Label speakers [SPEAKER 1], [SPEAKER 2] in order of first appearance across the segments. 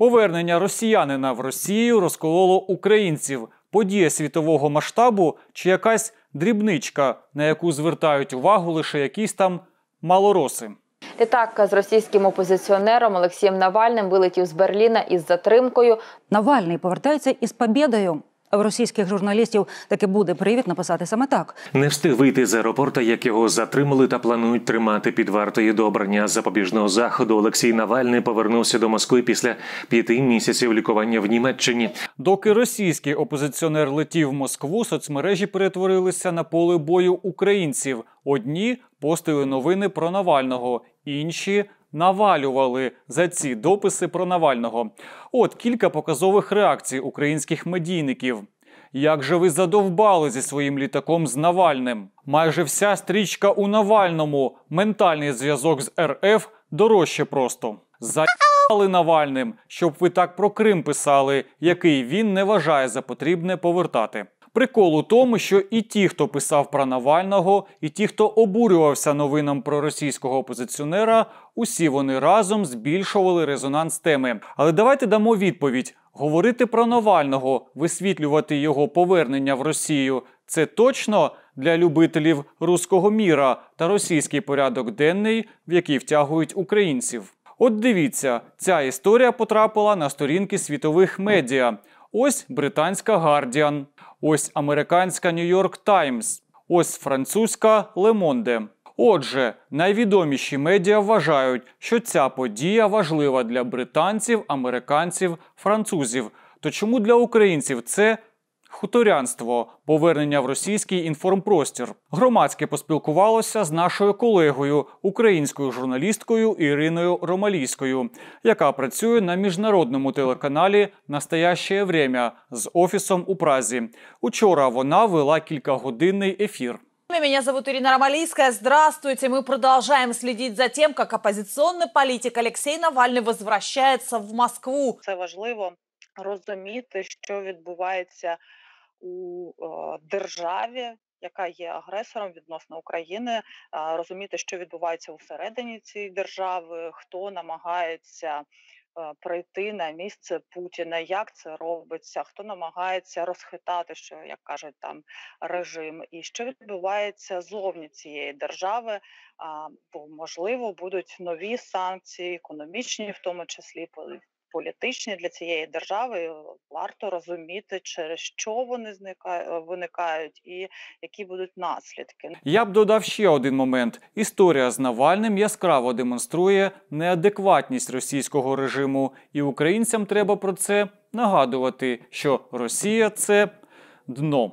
[SPEAKER 1] Повернення росіянина в Росію розкололо українців. Подія світового масштабу чи якась дрібничка, на яку звертають увагу лише якісь там малороси. Літак з російським опозиціонером Олексієм Навальним вилетів з Берліна із затримкою. Навальний повертається із побідою російських журналістів таки буде привід написати саме так. Не встиг вийти з аеропорта, як його затримали та планують тримати під вартою до обрання запобіжного заходу. Олексій Навальний повернувся до Москви після п'яти місяців лікування в Німеччині. Доки російський опозиціонер летів в Москву, соцмережі перетворилися на поле бою українців. Одні постили новини про Навального, інші навалювали за ці дописи про Навального. От кілька показових реакцій українських медійників. Як же ви задовбали зі своїм літаком з Навальним? Майже вся стрічка у Навальному. Ментальний зв'язок з РФ дорожче просто. За***ли Навальним, щоб ви так про Крим писали, який він не вважає за потрібне повертати. Прикол у тому, що і ті, хто писав про Навального, і ті, хто обурювався новинам про російського опозиціонера, усі вони разом збільшували резонанс теми. Але давайте дамо відповідь: говорити про Навального, висвітлювати його повернення в Росію це точно для любителів руського міра та російський порядок денний, в який втягують українців. От дивіться, ця історія потрапила на сторінки світових медіа. Ось британська Guardian, ось американська New York Times, ось французька Le Monde. Отже, найвідоміші медіа вважають, що ця подія важлива для британців, американців, французів. То чому для українців це хуторянство, повернення в російський інформпростір. Громадське поспілкувалося з нашою колегою, українською журналісткою Іриною Ромалійською, яка працює на міжнародному телеканалі Настояще Время з офісом у Празі. Учора вона вела кількагодинний ефір. Меня зовут Ирина Ромалийская. Здравствуйте. Мы продолжаем следить за тем, как оппозиционный политик Алексей Навальный возвращается в Москву. Це важливо розуміти, що відбувається у е, державі, яка є агресором відносно України, розуміти, що відбувається усередині цієї держави, хто намагається. Е, прийти на місце Путіна, як це робиться, хто намагається розхитати, що як кажуть там режим, і що відбувається зовні цієї держави, бо можливо будуть нові санкції, економічні, в тому числі політичні для цієї держави варто розуміти, через що вони зникають е, виникають, і які будуть наслідки. Я б додав ще один момент: історія з Навальним яскраво демонструє неадекватність російського режиму, і українцям треба про це нагадувати, що Росія це дно.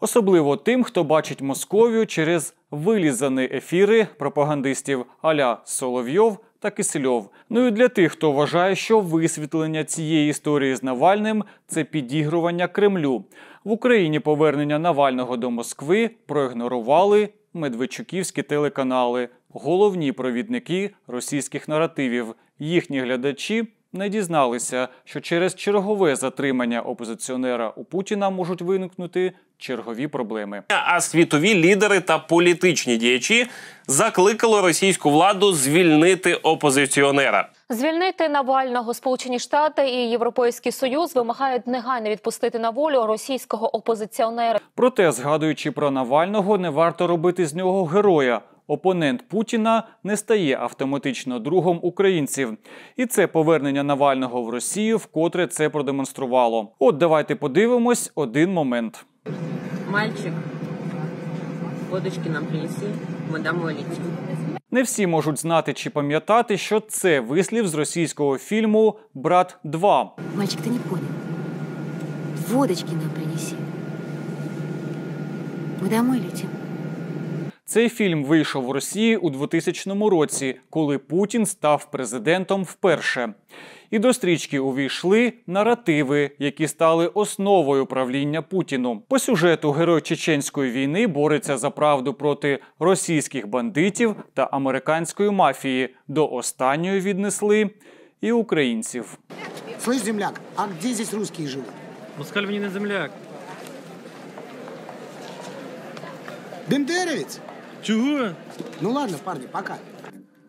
[SPEAKER 1] Особливо тим, хто бачить Московію через вилізані ефіри пропагандистів Аля Соловйов та Кисельов. Ну і для тих, хто вважає, що висвітлення цієї історії з Навальним це підігрування Кремлю. В Україні повернення Навального до Москви проігнорували медведчуківські телеканали, головні провідники російських наративів, їхні глядачі не дізналися, що через чергове затримання опозиціонера у Путіна можуть виникнути чергові проблеми. А світові лідери та політичні діячі закликали російську владу звільнити опозиціонера. Звільнити Навального Сполучені Штати і Європейський Союз вимагають негайно відпустити на волю російського опозиціонера. Проте, згадуючи про Навального, не варто робити з нього героя опонент Путіна не стає автоматично другом українців, і це повернення Навального в Росію вкотре це продемонструвало. От давайте подивимось один момент. Мальчик водочки нам принеси, ми дамо літі. Не всі можуть знати чи пам'ятати, що це вислів з російського фільму Брат 2». Мальчик, ти не понял. Водочки нам принеси. Ми домой летим. Цей фільм вийшов у Росії у 2000 році, коли Путін став президентом вперше. І до стрічки увійшли наративи, які стали основою правління Путіну. По сюжету герой чеченської війни бореться за правду проти російських бандитів та американської мафії. До останньої віднесли і українців. Слышь, земляк, а где здесь русские живут? Москаль мені не земляк. Бендеровец? Чего? Ну ладно, парни, пока.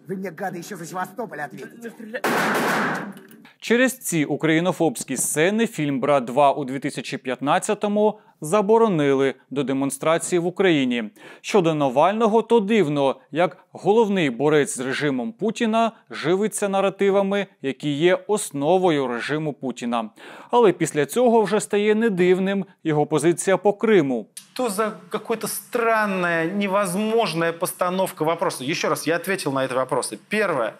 [SPEAKER 1] Вы мне, гады, еще за Севастополь ответите. Через ці українофобські сцени фільм Брат 2 у 2015-му заборонили до демонстрації в Україні. Щодо Навального, то дивно, як головний борець з режимом Путіна живиться наративами, які є основою режиму Путіна. Але після цього вже стає не дивним його позиція по Криму. Что за какая-то странная, невозможная постановка вопроса? Еще раз, я ответил на эти вопросы. Первое.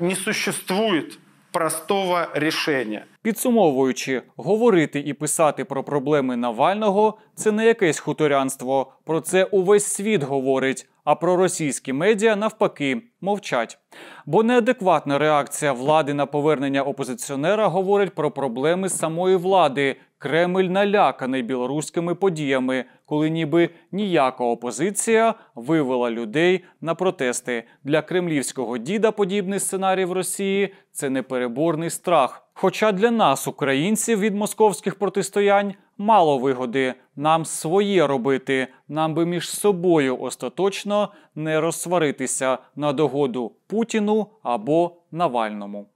[SPEAKER 1] Не существует простого решения. Підсумовуючи, говорити і писати про проблеми Навального це не якесь хуторянство. Про це увесь світ говорить. А про російські медіа навпаки мовчать. Бо неадекватна реакція влади на повернення опозиціонера говорить про проблеми самої влади. Кремль наляканий білоруськими подіями, коли ніби ніяка опозиція вивела людей на протести. Для кремлівського діда подібний сценарій в Росії це непереборний страх. Хоча для нас, українців, від московських протистоянь мало вигоди, нам своє робити, нам би між собою остаточно не розсваритися на догоду Путіну або Навальному.